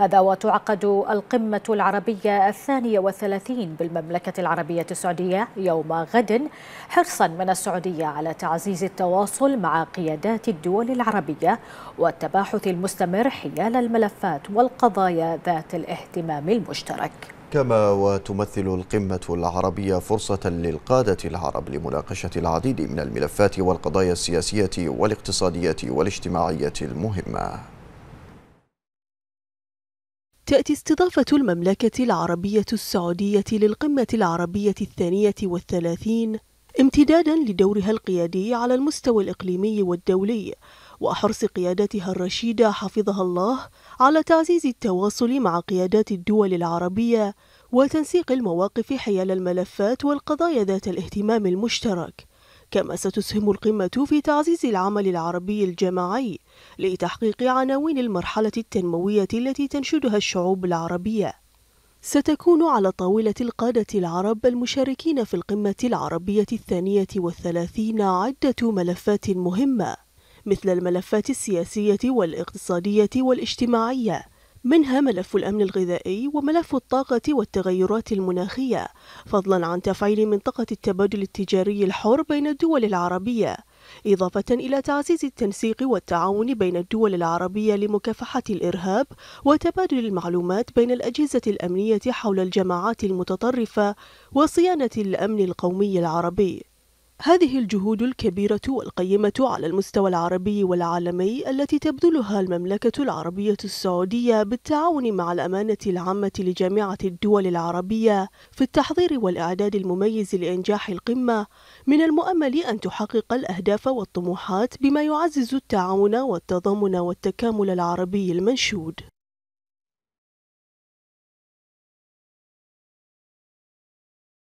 هذا وتعقد القمة العربية الثانية والثلاثين بالمملكة العربية السعودية يوم غد حرصا من السعودية على تعزيز التواصل مع قيادات الدول العربية والتباحث المستمر حيال الملفات والقضايا ذات الاهتمام المشترك كما وتمثل القمة العربية فرصة للقادة العرب لمناقشة العديد من الملفات والقضايا السياسية والاقتصادية والاجتماعية المهمة تأتي استضافة المملكة العربية السعودية للقمة العربية الثانية والثلاثين امتدادا لدورها القيادي على المستوى الإقليمي والدولي وحرص قيادتها الرشيدة حفظها الله على تعزيز التواصل مع قيادات الدول العربية وتنسيق المواقف حيال الملفات والقضايا ذات الاهتمام المشترك كما ستسهم القمة في تعزيز العمل العربي الجماعي لتحقيق عناوين المرحلة التنموية التي تنشدها الشعوب العربية ستكون على طاولة القادة العرب المشاركين في القمة العربية الثانية والثلاثين عدة ملفات مهمة مثل الملفات السياسية والاقتصادية والاجتماعية منها ملف الأمن الغذائي وملف الطاقة والتغيرات المناخية فضلا عن تفعيل منطقة التبادل التجاري الحر بين الدول العربية إضافة إلى تعزيز التنسيق والتعاون بين الدول العربية لمكافحة الإرهاب وتبادل المعلومات بين الأجهزة الأمنية حول الجماعات المتطرفة وصيانة الأمن القومي العربي هذه الجهود الكبيرة والقيمة على المستوى العربي والعالمي التي تبذلها المملكة العربية السعودية بالتعاون مع الأمانة العامة لجامعة الدول العربية في التحضير والإعداد المميز لإنجاح القمة من المؤمل أن تحقق الأهداف والطموحات بما يعزز التعاون والتضامن والتكامل العربي المنشود